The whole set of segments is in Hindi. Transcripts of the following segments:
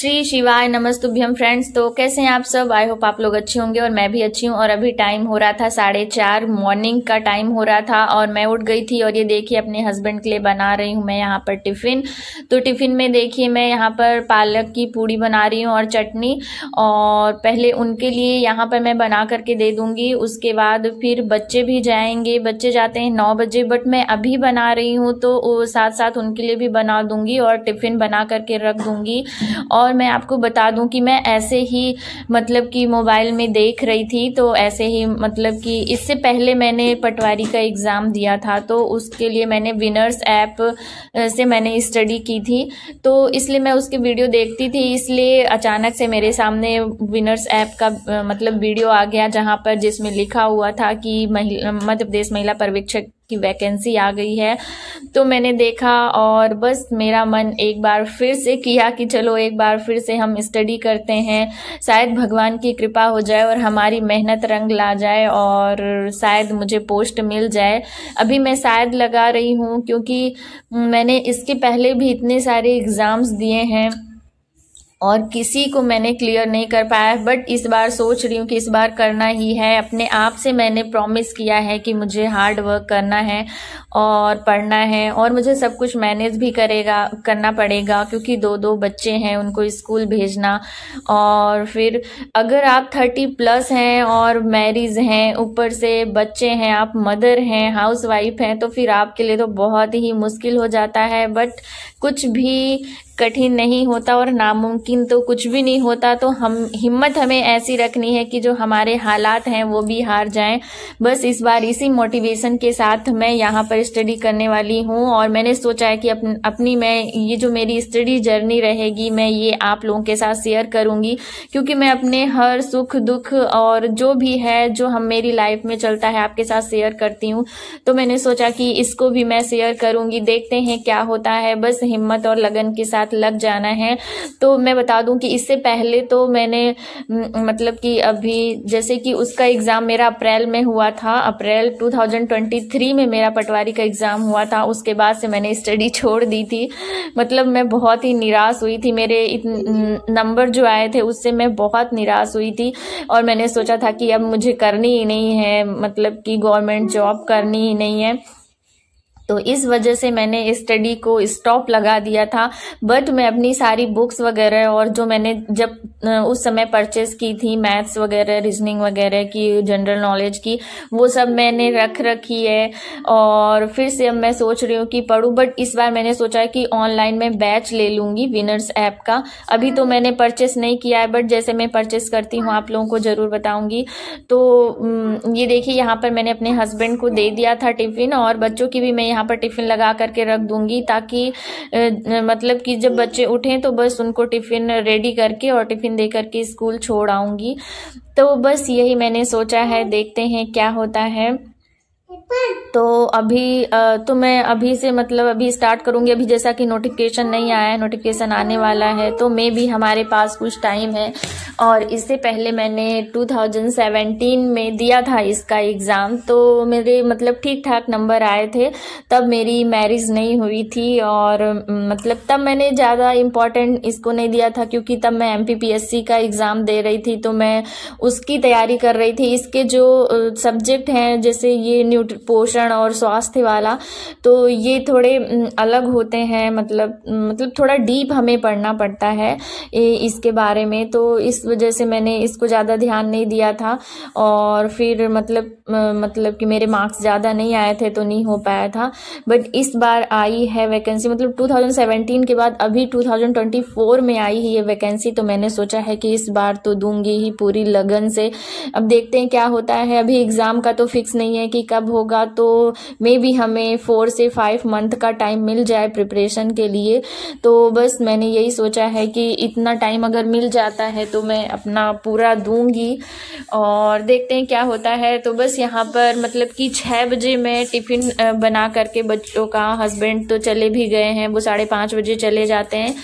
श्री शिवाय नमस्तुभ्यम फ्रेंड्स तो कैसे हैं आप सब आई होप आप लोग अच्छे होंगे और मैं भी अच्छी हूँ और अभी टाइम हो रहा था साढ़े चार मॉर्निंग का टाइम हो रहा था और मैं उठ गई थी और ये देखिए अपने हस्बैंड के लिए बना रही हूँ मैं यहाँ पर टिफ़िन तो टिफ़िन में देखिए मैं यहाँ पर पालक की पूड़ी बना रही हूँ और चटनी और पहले उनके लिए यहाँ पर मैं बना करके दे दूँगी उसके बाद फिर बच्चे भी जाएंगे बच्चे जाते हैं नौ बजे बट मैं अभी बना रही हूँ तो साथ साथ उनके लिए भी बना दूँगी और टिफ़िन बना करके रख दूँगी और और मैं आपको बता दूं कि मैं ऐसे ही मतलब कि मोबाइल में देख रही थी तो ऐसे ही मतलब कि इससे पहले मैंने पटवारी का एग्ज़ाम दिया था तो उसके लिए मैंने विनर्स ऐप से मैंने स्टडी की थी तो इसलिए मैं उसकी वीडियो देखती थी इसलिए अचानक से मेरे सामने विनर्स ऐप का मतलब वीडियो आ गया जहाँ पर जिसमें लिखा हुआ था कि महिला मध्य प्रदेश महिला पर्यवेक्षक की वैकेंसी आ गई है तो मैंने देखा और बस मेरा मन एक बार फिर से किया कि चलो एक बार फिर से हम स्टडी करते हैं शायद भगवान की कृपा हो जाए और हमारी मेहनत रंग ला जाए और शायद मुझे पोस्ट मिल जाए अभी मैं शायद लगा रही हूँ क्योंकि मैंने इसके पहले भी इतने सारे एग्ज़ाम्स दिए हैं और किसी को मैंने क्लियर नहीं कर पाया बट इस बार सोच रही हूँ कि इस बार करना ही है अपने आप से मैंने प्रॉमिस किया है कि मुझे हार्ड वर्क करना है और पढ़ना है और मुझे सब कुछ मैनेज भी करेगा करना पड़ेगा क्योंकि दो दो बच्चे हैं उनको स्कूल भेजना और फिर अगर आप थर्टी प्लस हैं और मैरिज हैं ऊपर से बच्चे हैं आप मदर हैं हाउस वाइफ हैं तो फिर आपके लिए तो बहुत ही मुश्किल हो जाता है बट कुछ भी कठिन नहीं होता और नामुमकिन तो कुछ भी नहीं होता तो हम हिम्मत हमें ऐसी रखनी है कि जो हमारे हालात हैं वो भी हार जाएं बस इस बार इसी मोटिवेशन के साथ मैं यहाँ पर स्टडी करने वाली हूँ और मैंने सोचा है कि अपन, अपनी मैं ये जो मेरी स्टडी जर्नी रहेगी मैं ये आप लोगों के साथ शेयर करूँगी क्योंकि मैं अपने हर सुख दुख और जो भी है जो हम मेरी लाइफ में चलता है आपके साथ शेयर करती हूँ तो मैंने सोचा कि इसको भी मैं शेयर करूँगी देखते हैं क्या होता है बस हिम्मत और लगन के साथ साथ लग जाना है तो मैं बता दूं कि इससे पहले तो मैंने मतलब कि अभी जैसे कि उसका एग्ज़ाम मेरा अप्रैल में हुआ था अप्रैल 2023 में मेरा पटवारी का एग्ज़ाम हुआ था उसके बाद से मैंने स्टडी छोड़ दी थी मतलब मैं बहुत ही निराश हुई थी मेरे नंबर जो आए थे उससे मैं बहुत निराश हुई थी और मैंने सोचा था कि अब मुझे करनी ही नहीं है मतलब कि गवर्नमेंट जॉब करनी ही नहीं है तो इस वजह से मैंने स्टडी को स्टॉप लगा दिया था बट मैं अपनी सारी बुक्स वगैरह और जो मैंने जब उस समय परचेस की थी मैथ्स वगैरह रीजनिंग वगैरह की जनरल नॉलेज की वो सब मैंने रख रखी है और फिर से अब मैं सोच रही हूँ कि पढ़ूँ बट इस बार मैंने सोचा कि ऑनलाइन मैं बैच ले लूँगी विनर्स ऐप का अभी तो मैंने परचेस नहीं किया है बट जैसे मैं परचेस करती हूँ आप लोगों को ज़रूर बताऊंगी तो ये देखिए यहाँ पर मैंने अपने हस्बैंड को दे दिया था टिफ़िन और बच्चों की भी मैं यहाँ यहाँ पर टिफ़िन लगा करके रख दूँगी ताकि मतलब कि जब बच्चे उठें तो बस उनको टिफ़िन रेडी करके और टिफ़िन दे करके स्कूल छोड़ आऊँगी तो बस यही मैंने सोचा है देखते हैं क्या होता है तो अभी तो मैं अभी से मतलब अभी स्टार्ट करूंगी अभी जैसा कि नोटिफिकेशन नहीं आया है नोटिफिकेशन आने वाला है तो मे भी हमारे पास कुछ टाइम है और इससे पहले मैंने 2017 में दिया था इसका एग्ज़ाम तो मेरे मतलब ठीक ठाक नंबर आए थे तब मेरी मैरिज नहीं हुई थी और मतलब तब मैंने ज़्यादा इम्पोर्टेंट इसको नहीं दिया था क्योंकि तब मैं एम का एग्ज़ाम दे रही थी तो मैं उसकी तैयारी कर रही थी इसके जो सब्जेक्ट हैं जैसे ये न्यू पोषण और स्वास्थ्य वाला तो ये थोड़े अलग होते हैं मतलब मतलब थोड़ा डीप हमें पढ़ना पड़ता है इसके बारे में तो इस वजह से मैंने इसको ज़्यादा ध्यान नहीं दिया था और फिर मतलब मतलब कि मेरे मार्क्स ज़्यादा नहीं आए थे तो नहीं हो पाया था बट इस बार आई है वैकेंसी मतलब 2017 के बाद अभी 2024 में आई है ये वैकेंसी तो मैंने सोचा है कि इस बार तो दूंगी ही पूरी लगन से अब देखते हैं क्या होता है अभी एग्ज़ाम का तो फिक्स नहीं है कि कब होगा तो मे बी हमें फोर से फाइव मंथ का टाइम मिल जाए प्रिपरेशन के लिए तो बस मैंने यही सोचा है कि इतना टाइम अगर मिल जाता है तो मैं अपना पूरा दूंगी और देखते हैं क्या होता है तो बस यहाँ पर मतलब कि छः बजे मैं टिफ़िन बना करके बच्चों का हस्बैंड तो चले भी गए हैं वो साढ़े पाँच बजे चले जाते हैं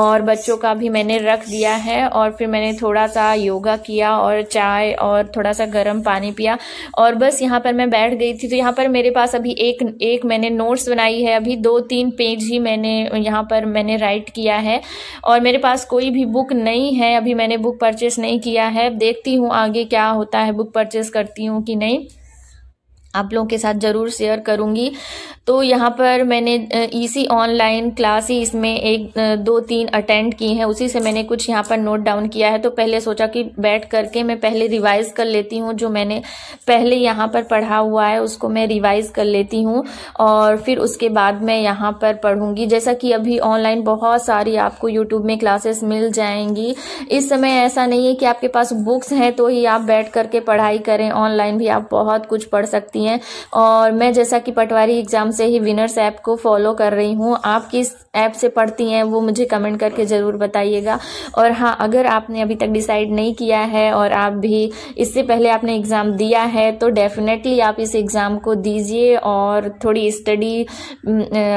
और बच्चों का भी मैंने रख दिया है और फिर मैंने थोड़ा सा योगा किया और चाय और थोड़ा सा गर्म पानी पिया और बस यहाँ पर मैं बैठ गई रही थी तो यहाँ पर मेरे पास अभी एक एक मैंने नोट्स बनाई है अभी दो तीन पेज ही मैंने यहाँ पर मैंने राइट किया है और मेरे पास कोई भी बुक नहीं है अभी मैंने बुक परचेस नहीं किया है देखती हूँ आगे क्या होता है बुक परचेस करती हूँ कि नहीं आप लोगों के साथ ज़रूर शेयर करूँगी तो यहाँ पर मैंने इसी ऑनलाइन क्लास ही इसमें एक दो तीन अटेंड की हैं उसी से मैंने कुछ यहाँ पर नोट डाउन किया है तो पहले सोचा कि बैठ करके मैं पहले रिवाइज़ कर लेती हूँ जो मैंने पहले यहाँ पर पढ़ा हुआ है उसको मैं रिवाइज़ कर लेती हूँ और फिर उसके बाद मैं यहाँ पर पढ़ूँगी जैसा कि अभी ऑनलाइन बहुत सारी आपको यूट्यूब में क्लासेस मिल जाएंगी इस समय ऐसा नहीं है कि आपके पास बुक्स हैं तो ही आप बैठ करके पढ़ाई करें ऑनलाइन भी आप बहुत कुछ पढ़ सकती सकती हैं और मैं जैसा कि पटवारी एग्ज़ाम से ही विनर्स ऐप को फॉलो कर रही हूँ आप किस ऐप से पढ़ती हैं वो मुझे कमेंट करके ज़रूर बताइएगा और हाँ अगर आपने अभी तक डिसाइड नहीं किया है और आप भी इससे पहले आपने एग्ज़ाम दिया है तो डेफिनेटली आप इस एग्ज़ाम को दीजिए और थोड़ी स्टडी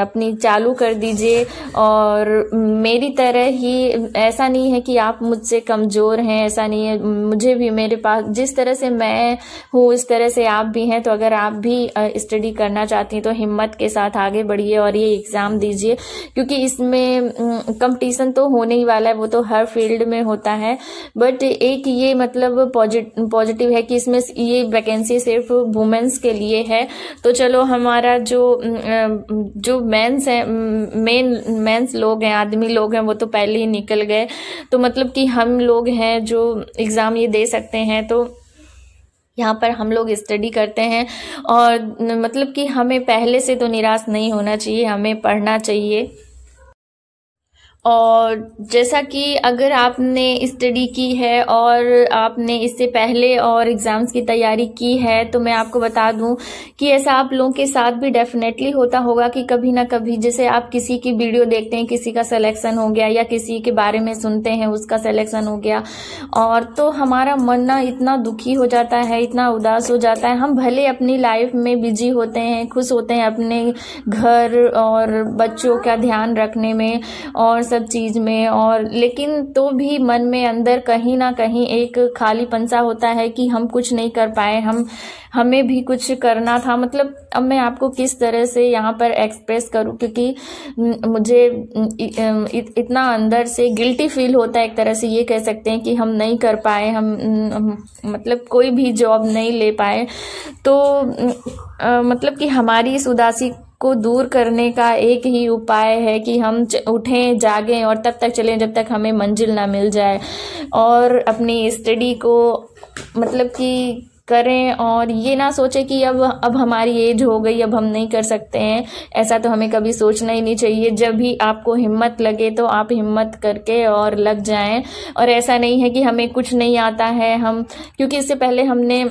अपनी चालू कर दीजिए और मेरी तरह ही ऐसा नहीं है कि आप मुझसे कमज़ोर हैं ऐसा नहीं है मुझे भी मेरे पास जिस तरह से मैं हूँ उस तरह से आप भी हैं तो अगर आप भी स्टडी करना चाहती हैं तो हिम्मत के साथ आगे बढ़िए और ये एग्ज़ाम दीजिए क्योंकि इसमें कंपटीशन तो होने ही वाला है वो तो हर फील्ड में होता है बट एक ये मतलब पॉजिटिव है कि इसमें ये वैकेंसी सिर्फ वुमेंस के लिए है तो चलो हमारा जो जो मेंस है मेन मेंस लोग हैं आदमी लोग हैं वो तो पहले ही निकल गए तो मतलब कि हम लोग हैं जो एग्ज़ाम ये दे सकते हैं तो यहाँ पर हम लोग स्टडी करते हैं और मतलब कि हमें पहले से तो निराश नहीं होना चाहिए हमें पढ़ना चाहिए और जैसा कि अगर आपने स्टडी की है और आपने इससे पहले और एग्ज़ाम्स की तैयारी की है तो मैं आपको बता दूं कि ऐसा आप लोगों के साथ भी डेफिनेटली होता होगा कि कभी ना कभी जैसे आप किसी की वीडियो देखते हैं किसी का सिलेक्शन हो गया या किसी के बारे में सुनते हैं उसका सिलेक्शन हो गया और तो हमारा मन ना इतना दुखी हो जाता है इतना उदास हो जाता है हम भले अपनी लाइफ में बिजी होते हैं खुश होते हैं अपने घर और बच्चों का ध्यान रखने में और सब चीज़ में और लेकिन तो भी मन में अंदर कहीं ना कहीं एक खाली पंसा होता है कि हम कुछ नहीं कर पाए हम हमें भी कुछ करना था मतलब अब मैं आपको किस तरह से यहाँ पर एक्सप्रेस करूँ क्योंकि मुझे इतना अंदर से गिल्टी फील होता है एक तरह से ये कह सकते हैं कि हम नहीं कर पाए हम मतलब कोई भी जॉब नहीं ले पाए तो मतलब कि हमारी इस उदासी को दूर करने का एक ही उपाय है कि हम उठें जागें और तब तक चलें जब तक हमें मंजिल ना मिल जाए और अपनी स्टडी को मतलब कि करें और ये ना सोचे कि अब अब हमारी एज हो गई अब हम नहीं कर सकते हैं ऐसा तो हमें कभी सोचना ही नहीं चाहिए जब भी आपको हिम्मत लगे तो आप हिम्मत करके और लग जाएं और ऐसा नहीं है कि हमें कुछ नहीं आता है हम क्योंकि इससे पहले हमने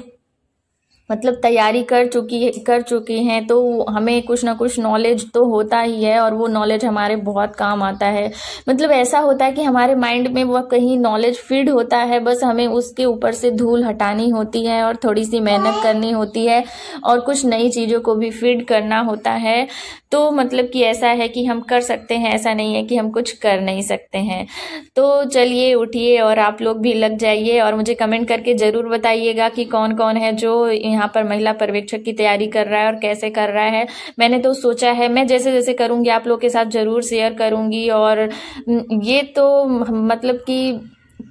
मतलब तैयारी कर चुकी कर चुकी हैं तो हमें कुछ ना कुछ नॉलेज तो होता ही है और वो नॉलेज हमारे बहुत काम आता है मतलब ऐसा होता है कि हमारे माइंड में वह कहीं नॉलेज फीड होता है बस हमें उसके ऊपर से धूल हटानी होती है और थोड़ी सी मेहनत करनी होती है और कुछ नई चीज़ों को भी फीड करना होता है तो मतलब कि ऐसा है कि हम कर सकते हैं ऐसा नहीं है कि हम कुछ कर नहीं सकते हैं तो चलिए उठिए और आप लोग भी लग जाइए और मुझे कमेंट करके ज़रूर बताइएगा कि कौन कौन है जो यहाँ पर महिला पर्यवेक्षक की तैयारी कर रहा है और कैसे कर रहा है मैंने तो सोचा है मैं जैसे जैसे करूँगी आप लोग के साथ ज़रूर शेयर करूँगी और हम्म, ये तो मतलब कि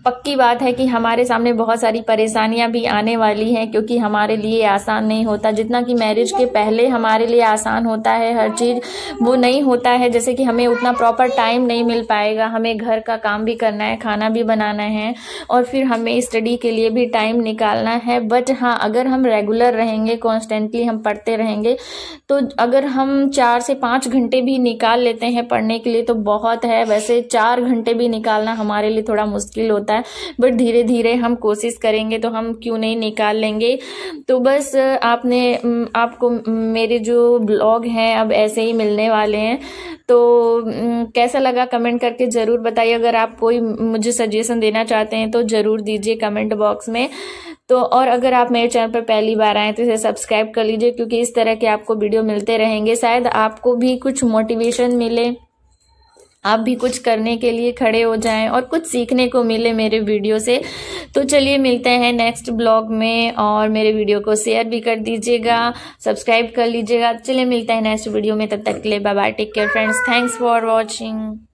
पक्की बात है कि हमारे सामने बहुत सारी परेशानियां भी आने वाली हैं क्योंकि हमारे लिए आसान नहीं होता जितना कि मैरिज के पहले हमारे लिए आसान होता है हर चीज़ वो नहीं होता है जैसे कि हमें उतना प्रॉपर टाइम नहीं मिल पाएगा हमें घर का काम भी करना है खाना भी बनाना है और फिर हमें स्टडी के लिए भी टाइम निकालना है बट हाँ अगर हम रेगुलर रहेंगे कॉन्स्टेंटली हम पढ़ते रहेंगे तो अगर हम चार से पाँच घंटे भी निकाल लेते हैं पढ़ने के लिए तो बहुत है वैसे चार घंटे भी निकालना हमारे लिए थोड़ा मुश्किल होता है होता है बट धीरे धीरे हम कोशिश करेंगे तो हम क्यों नहीं निकाल लेंगे तो बस आपने आपको मेरे जो ब्लॉग हैं अब ऐसे ही मिलने वाले हैं तो कैसा लगा कमेंट करके ज़रूर बताइए अगर आप कोई मुझे सजेशन देना चाहते हैं तो ज़रूर दीजिए कमेंट बॉक्स में तो और अगर आप मेरे चैनल पर पहली बार आए तो इसे सब्सक्राइब कर लीजिए क्योंकि इस तरह के आपको वीडियो मिलते रहेंगे शायद आपको भी कुछ मोटिवेशन मिले आप भी कुछ करने के लिए खड़े हो जाएं और कुछ सीखने को मिले मेरे वीडियो से तो चलिए मिलते हैं नेक्स्ट ब्लॉग में और मेरे वीडियो को शेयर भी कर दीजिएगा सब्सक्राइब कर लीजिएगा चलिए मिलते हैं नेक्स्ट वीडियो में तब तक के लिए bye bye take care friends thanks for watching